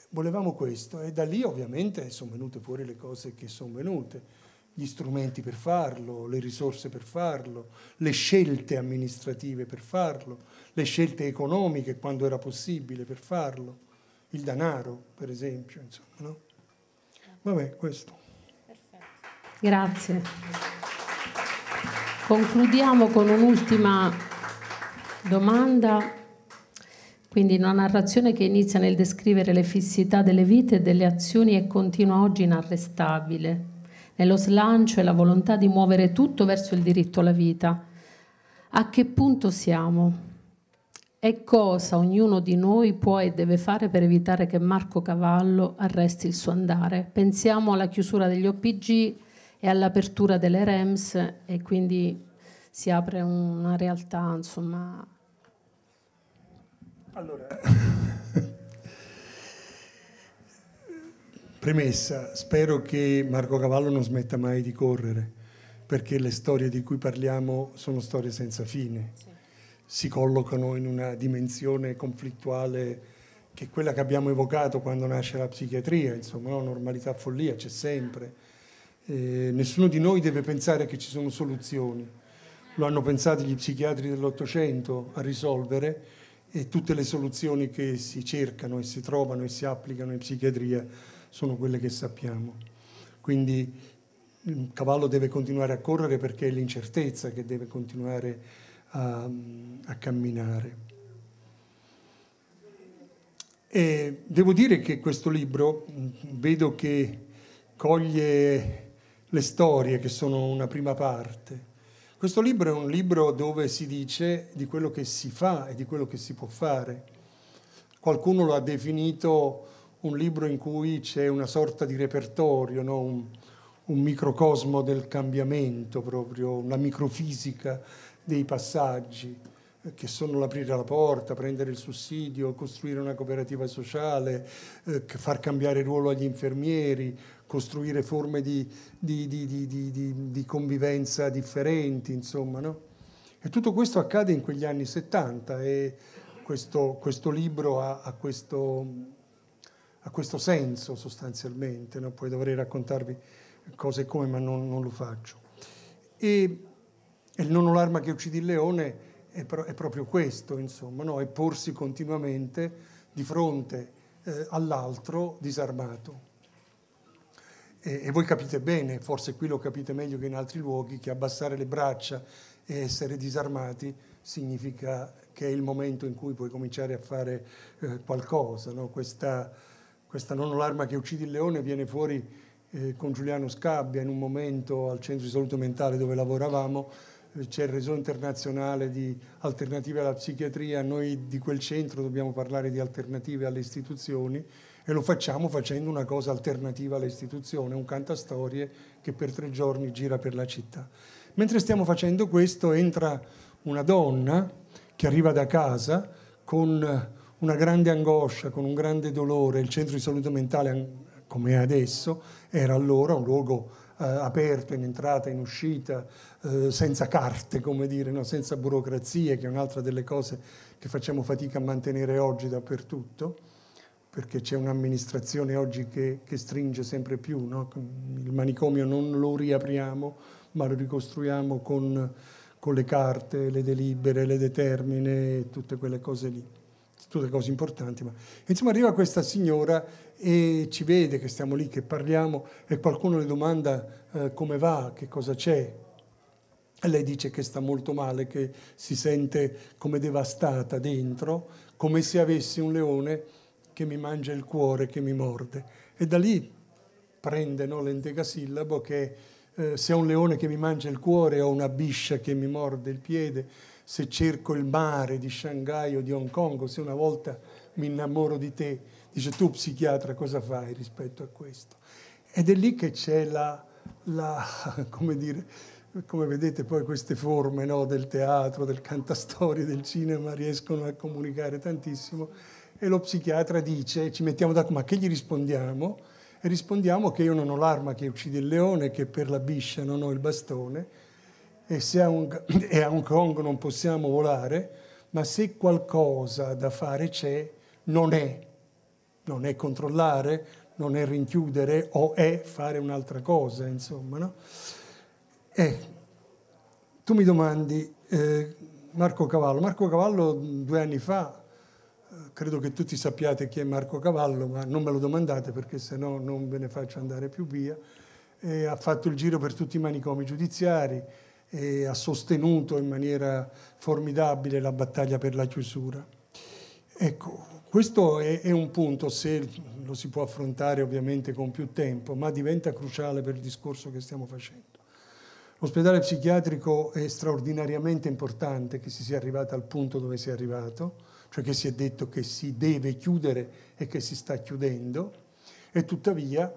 Volevamo questo e da lì ovviamente sono venute fuori le cose che sono venute gli strumenti per farlo, le risorse per farlo, le scelte amministrative per farlo, le scelte economiche quando era possibile per farlo, il denaro per esempio, insomma, no? Vabbè, questo. Grazie. Concludiamo con un'ultima domanda, quindi una narrazione che inizia nel descrivere le fissità delle vite e delle azioni e continua oggi inarrestabile, nello slancio e la volontà di muovere tutto verso il diritto alla vita. A che punto siamo? E cosa ognuno di noi può e deve fare per evitare che Marco Cavallo arresti il suo andare? Pensiamo alla chiusura degli OPG, è all'apertura delle REMS e quindi si apre una realtà, insomma. Allora, [LAUGHS] premessa, spero che Marco Cavallo non smetta mai di correre, perché le storie di cui parliamo sono storie senza fine, sì. si collocano in una dimensione conflittuale che è quella che abbiamo evocato quando nasce la psichiatria, insomma, no? normalità follia c'è sempre eh, nessuno di noi deve pensare che ci sono soluzioni. Lo hanno pensato gli psichiatri dell'Ottocento a risolvere e tutte le soluzioni che si cercano e si trovano e si applicano in psichiatria sono quelle che sappiamo. Quindi il cavallo deve continuare a correre perché è l'incertezza che deve continuare a, a camminare. E devo dire che questo libro vedo che coglie le storie che sono una prima parte. Questo libro è un libro dove si dice di quello che si fa e di quello che si può fare. Qualcuno lo ha definito un libro in cui c'è una sorta di repertorio, no? un, un, microcosmo del cambiamento, proprio una microfisica dei passaggi eh, che sono l'aprire la porta, prendere il sussidio, costruire una cooperativa sociale, eh, far cambiare ruolo agli infermieri, costruire forme di, di, di, di convivenza differenti, insomma. No? E tutto questo accade in quegli anni 70 e questo, questo libro ha, ha, questo, ha, questo, senso sostanzialmente, no? poi dovrei raccontarvi cose come, ma non, non lo faccio. E, e il nono l'arma che uccidi il leone è, pro, è proprio questo, insomma, no? è porsi continuamente di fronte eh, all'altro disarmato. E, e voi capite bene, forse qui lo capite meglio che in altri luoghi, che abbassare le braccia e essere disarmati significa che è il momento in cui puoi cominciare a fare eh, qualcosa. No? Questa, questa non l'arma che uccide il leone viene fuori eh, con Giuliano Scabbia in un momento al centro di salute mentale dove lavoravamo. Eh, c'è il reso internazionale di alternative alla psichiatria, noi di quel centro dobbiamo parlare di alternative alle istituzioni e lo facciamo facendo una cosa alternativa all'istituzione, un cantastorie che per tre giorni gira per la città. Mentre stiamo facendo questo entra una donna che arriva da casa con una grande angoscia, con un grande dolore, il centro di salute mentale come è adesso era allora un luogo eh, aperto in entrata, e in uscita, eh, senza carte, come dire, no? senza burocrazie, che è un'altra delle cose che facciamo fatica a mantenere oggi dappertutto perché c'è un'amministrazione oggi che, che, stringe sempre più, no? il manicomio non lo riapriamo, ma lo ricostruiamo con, con le carte, le delibere, le determine e tutte quelle cose lì, tutte cose importanti. Ma... Insomma arriva questa signora e ci vede che stiamo lì, che parliamo e qualcuno le domanda eh, come va, che cosa c'è, e lei dice che sta molto male, che si sente come devastata dentro, come se avesse un leone che mi mangia il cuore, che mi morde. E da lì prende no, l'entegasillabo che eh, se ho un leone che mi mangia il cuore o una biscia che mi morde il piede, se cerco il mare di Shanghai o di Hong Kong, se una volta mi innamoro di te, dice tu psichiatra cosa fai rispetto a questo? Ed è lì che c'è la, la [LAUGHS] come dire, come vedete poi queste forme no, del teatro, del cantastorio, del cinema riescono a comunicare tantissimo e lo psichiatra dice, ci mettiamo d'accordo, ma che gli rispondiamo? E rispondiamo che io non ho l'arma che uccide il leone, che per la biscia non ho il bastone e, se a, un, [COUGHS] e a Hong Kong non possiamo volare, ma se qualcosa da fare c'è, non è. Non è controllare, non è rinchiudere o è fare un'altra cosa, insomma. No? E eh, tu mi domandi, eh, Marco Cavallo, Marco Cavallo due anni fa credo che tutti sappiate chi è Marco Cavallo, ma non me lo domandate perché se no non ve ne faccio andare più via. E ha fatto il giro per tutti i manicomi giudiziari e ha sostenuto in maniera formidabile la battaglia per la chiusura. Ecco, questo è, è un punto, se lo si può affrontare ovviamente con più tempo, ma diventa cruciale per il discorso che stiamo facendo. L'ospedale psichiatrico è straordinariamente importante che si sia arrivati al punto dove si è arrivato cioè che si è detto che si deve chiudere e che si sta chiudendo, e tuttavia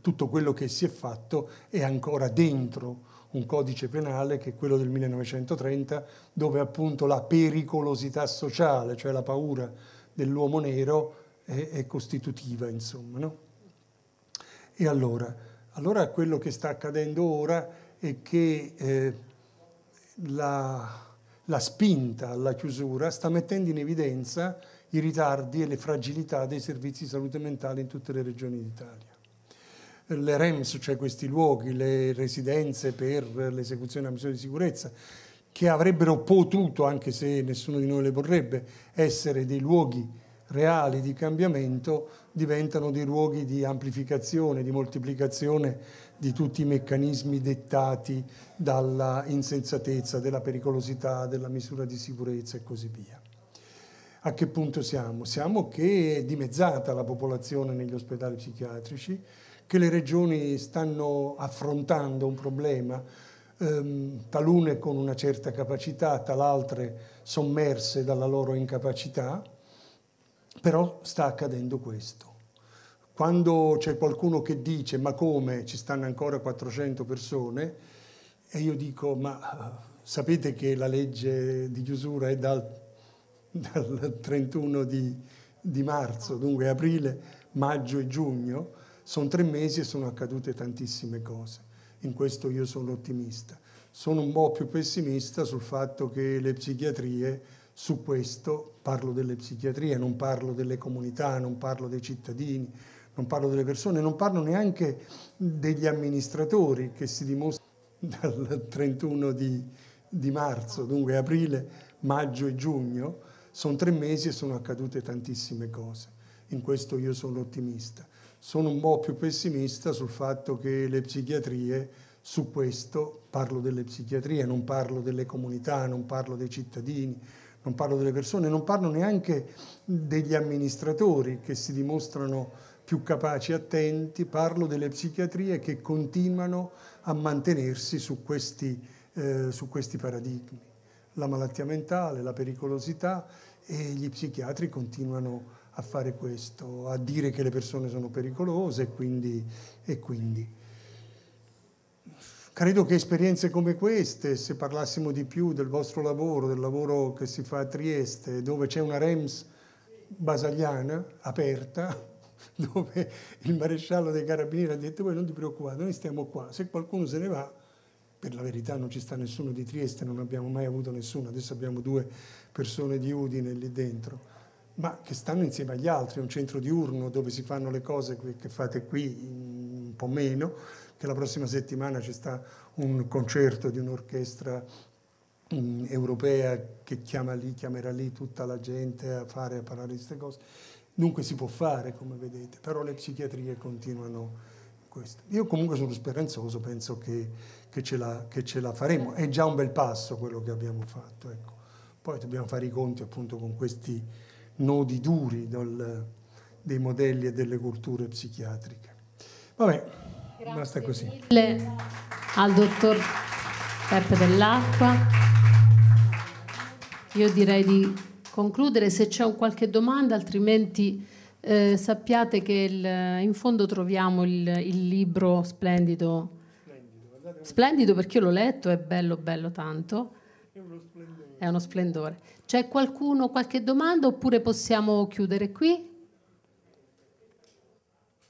tutto quello che si è fatto è ancora dentro un codice penale che è quello del 1930, dove appunto la pericolosità sociale, cioè la paura dell'uomo nero, è, è costitutiva, insomma. No? E allora, allora quello che sta accadendo ora è che eh, la la spinta alla chiusura sta mettendo in evidenza i ritardi e le fragilità dei servizi di salute mentale in tutte le regioni d'Italia. Le REMS, cioè questi luoghi, le residenze per l'esecuzione della misure di sicurezza, che avrebbero potuto, anche se nessuno di noi le vorrebbe, essere dei luoghi reali di cambiamento, diventano dei luoghi di amplificazione, di moltiplicazione di tutti i meccanismi dettati dalla insensatezza, della pericolosità, della misura di sicurezza e così via. A che punto siamo? Siamo che è dimezzata la popolazione negli ospedali psichiatrici, che le regioni stanno affrontando un problema, ehm, talune con una certa capacità, talaltre sommerse dalla loro incapacità, però sta accadendo questo. Quando c'è qualcuno che dice ma come ci stanno ancora 400 persone, e io dico, ma eh, sapete che la legge di chiusura è dal, dal 31 di, di marzo, dunque aprile, maggio e giugno, sono tre mesi e sono accadute tantissime cose. In questo io sono ottimista. Sono un po' più pessimista sul fatto che le psichiatrie su questo, parlo delle psichiatrie, non parlo delle comunità, non parlo dei cittadini, non parlo delle persone, non parlo neanche degli amministratori che si dimostrano dal 31 di, di marzo, dunque aprile, maggio e giugno, sono tre mesi e sono accadute tantissime cose. In questo io sono ottimista. Sono un po' più pessimista sul fatto che le psichiatrie su questo, parlo delle psichiatrie, non parlo delle comunità, non parlo dei cittadini, non parlo delle persone, non parlo neanche degli amministratori che si dimostrano più capaci e attenti, parlo delle psichiatrie che continuano a mantenersi su questi, eh, su questi paradigmi. La malattia mentale, la pericolosità e gli psichiatri continuano a fare questo, a dire che le persone sono pericolose e quindi, e quindi. Credo che esperienze come queste, se parlassimo di più del vostro lavoro, del lavoro che si fa a Trieste, dove c'è una REMS basagliana aperta, [LAUGHS] dove il maresciallo dei carabinieri ha detto voi non ti preoccupate, noi stiamo qua, se qualcuno se ne va, per la verità non ci sta nessuno di Trieste, non abbiamo mai avuto nessuno, adesso abbiamo due persone di Udine lì dentro, ma che stanno insieme agli altri, è un centro diurno dove si fanno le cose che fate qui mm, un po' meno, che la prossima settimana ci sta un concerto di un'orchestra mm, europea che chiama lì, chiamerà lì tutta la gente a fare, a parlare di queste cose Dunque si può fare, come vedete, però le psichiatrie continuano questo. Io comunque sono speranzoso, penso che, che, ce la, che, ce la, faremo. È già un bel passo quello che abbiamo fatto. Ecco. Poi dobbiamo fare i conti appunto con questi nodi duri del, dei modelli e delle culture psichiatriche. Vabbè, Grazie basta così. Mille al dottor Peppe Dell'Acqua. Io direi di concludere se c'è un qualche domanda, altrimenti eh, sappiate che il, in fondo troviamo il, il libro splendido. Splendido, splendido perché io l'ho letto, è bello, bello tanto. È uno splendore. È uno splendore. C'è qualcuno, qualche domanda oppure possiamo chiudere qui?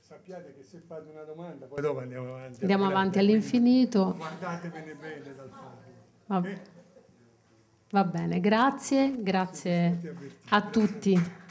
Sappiate che se fate una domanda poi dopo andiamo avanti. Andiamo avanti all'infinito. Guardatevene bene dal fondo. Eh? Va bene, grazie, grazie a tutti.